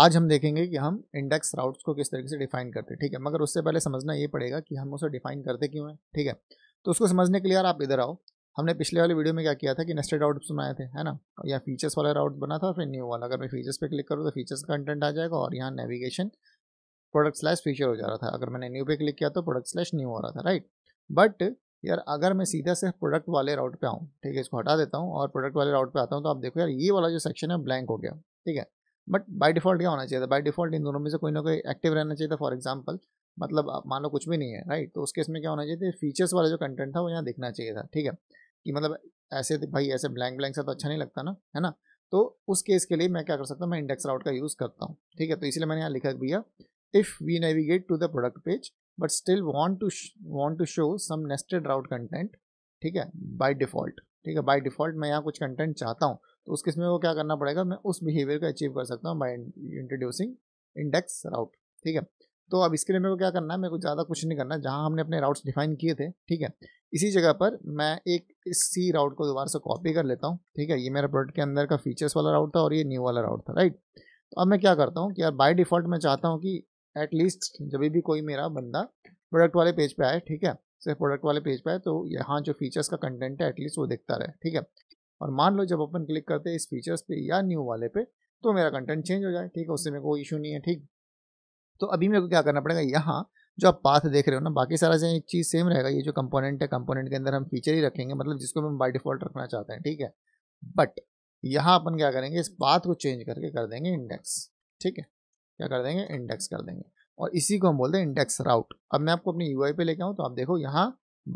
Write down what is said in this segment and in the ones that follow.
आज हम देखेंगे कि हम इंडेक्स राउट्स को किस तरीके से डिफाइन करते हैं ठीक है मगर उससे पहले समझना ये पड़ेगा कि हम उसे डिफाइन करते क्यों हैं ठीक है तो उसको समझने के लिए यार आप इधर आओ हमने पिछले वाले वीडियो में क्या किया था कि नेस्टेड राउट बनाए थे है ना या फीचर्स वाला राउट बना था फिर न्यू वाला अगर मैं फीचर्स पर क्लिक करूँ तो फीचर्स का कंटेंट आ जाएगा और यहाँ नेविगेशन प्रोडक्ट स्लैश फीचर हो जा रहा था अगर मैंने न्यू पे क्लिक किया तो प्रोडक्ट स्लैश न्यू हो रहा था राइट बट यार अगर मैं सीधा सिर्फ प्रोडक्ट वाले राउट पे आऊँ ठीक है इसको हटा देता हूँ और प्रोडक्ट वाले राउट पे आता हूँ तो आप देखो यार ये वाला जो सेक्शन है ब्लैंक हो गया ठीक है बट बाई डिफ़ॉल्ट क्या होना चाहिए था बाई डिफ़ॉल्ट इन दोनों में से कोई ना कोई एक्टिव रहना चाहिए था फॉर एग्जाम्पल मतलब मान लो कुछ भी नहीं है राइट तो उस केस में क्या होना चाहिए था फीचर्स वाला जो कंटेंट था वो यहाँ दिखना चाहिए था ठीक है कि मतलब ऐसे भाई ऐसे ब्लैंक ब्लैंक सा तो अच्छा नहीं लगता ना है ना तो उस केस के लिए मैं क्या कर सकता हूँ मैं इंडेक्स राउट का यूज़ करता हूँ ठीक है तो इसलिए मैंने यहाँ लिखा भैया if we navigate to the product page but still want to want to show some nested route content ठीक है बाई डिफ़ॉल्ट ठीक है बाई डिफ़ॉल्ट मैं यहाँ कुछ कंटेंट चाहता हूँ तो उस केस में वो क्या करना पड़ेगा मैं उस बिहेवियर को अचीव कर सकता हूँ बाई इंट्रोड्यूसिंग इंडेक्स राउट ठीक है तो अब इसके लिए मेरे को क्या करना है मेरे को ज़्यादा कुछ नहीं करना जहाँ हमने अपने राउट्स डिफाइन किए थे ठीक है इसी जगह पर मैं एक इसी सी राउट को दोबारा से कॉपी कर लेता हूँ ठीक है ये मेरा प्रोडक्ट के अंदर का फीचर्स वाला राउट था और ये न्यू वाला राउट था राइट तो अब मैं क्या करता हूँ कि यार बाई डिफ़ॉल्ट मैं चाहता हूँ कि एटलीस्ट जब भी कोई मेरा बंदा प्रोडक्ट वाले पेज पर आए ठीक है सिर्फ प्रोडक्ट वाले पेज पर आए तो यहाँ जो फीचर्स का कंटेंट है एटलीस्ट वो दिखता रहे ठीक है और मान लो जब अपन क्लिक करते हैं इस फीचर्स पे या न्यू वाले पे तो मेरा कंटेंट चेंज हो जाए ठीक है उससे मेरे को इशू नहीं है ठीक तो अभी मेरे को क्या करना पड़ेगा यहाँ जो आप पाथ देख रहे हो ना बाकी सारा से एक चीज़ सेम रहेगा ये जो कंपोनेंट है कंपोनेंट के अंदर हम फीचर ही रखेंगे मतलब जिसको हम बाई डिफॉल्ट रखना चाहते हैं ठीक है बट यहाँ अपन क्या करेंगे इस पाथ को चेंज करके कर देंगे इंडेक्स ठीक है क्या कर देंगे इंडेक्स कर देंगे और इसी को हम बोलते हैं इंडेक्स राउट अब मैं आपको अपनी यू पे लेके आऊँ तो आप देखो यहाँ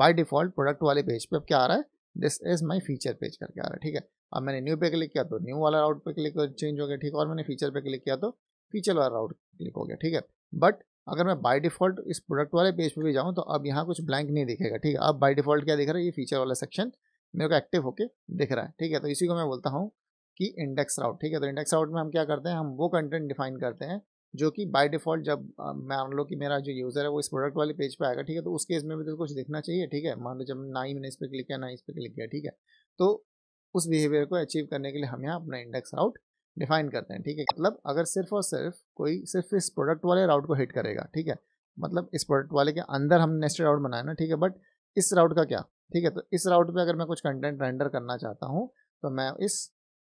बाई डिफॉल्ट प्रोडक्ट वाले पेज पर पे अब क्या आ रहा है this is my feature page करके आ रहा है ठीक है अब मैंने न्यू पे क्लिक किया तो न्यू वाला राउट पे क्लिक चेंज हो गया ठीक है और मैंने फीचर पे क्लिक किया तो फीचर वाला राउट क्लिक हो गया ठीक है बट अगर मैं बाय डिफॉल्ट इस प्रोडक्ट वाले पेज पे भी जाऊँ तो अब यहाँ कुछ ब्लैंक नहीं दिखेगा ठीक है अब बाय डिफॉल्ट क्या दिख रहा है ये फीचर वाला सेक्शन मेरे को एक्टिव होकर दिख रहा है ठीक है तो इसी को मैं बोलता हूँ कि इंडेक्स राउट ठीक है तो इंडेक्स राउट में हम क्या करते हैं हम वो कंटेंट डिफाइन करते हैं जो कि बाय डिफ़ॉल्ट जब मान लो कि मेरा जो यूज़र है वो इस प्रोडक्ट वाले पेज पे आएगा ठीक है तो उस केस में भी तो कुछ दिखना चाहिए ठीक है मान लो जब ना ही मैंने इस पर क्लिक किया ना इस पर क्लिक किया ठीक है तो उस बिहेवियर को अचीव करने के लिए हम यहाँ अपना इंडेक्स राउट डिफाइन करते हैं ठीक है मतलब अगर सिर्फ और सिर्फ कोई सिर्फ इस प्रोडक्ट वाले राउट को हिट करेगा ठीक है मतलब इस प्रोडक्ट वाले के अंदर हम नेक्स्ट राउट बनाए ना ठीक है बट इस राउट का क्या ठीक है तो इस राउट पर अगर मैं कुछ कंटेंट रेंडर करना चाहता हूँ तो मैं इस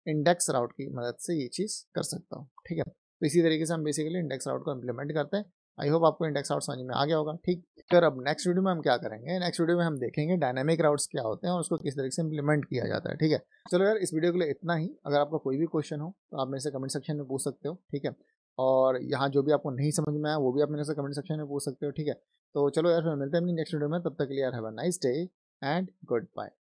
इंडेक्स राउट की मदद से ये चीज़ कर सकता हूँ ठीक है तो इसी तरीके से हम बेसिकली इंडेक्स आउट को इम्प्लीमेंट करते हैं आई होप आपको इंडेक्स आउट समझ में आ गया होगा ठीक फिर अब नेक्स्ट वीडियो में हम क्या करेंगे नेक्स्ट वीडियो में हम देखेंगे डायनेमिक राउट्स क्या होते हैं और उसको किस तरीके से इंप्लीमेंट किया जाता है ठीक है चलो यार इस वीडियो के लिए इतना ही अगर आपका कोई भी क्वेश्चन हो तो आप मेरे से कमेंट सेक्शन में पूछ सकते हो ठीक है और यहाँ जो भी आपको नहीं समझ में आया वो भी आप मेरे से कमेंट सेक्शन में पूछ सकते हो ठीक है तो चलो यार फिर मिलते हैं अपनी नेक्स्ट वीडियो में तब तक के लिए यार have a nice day and good bye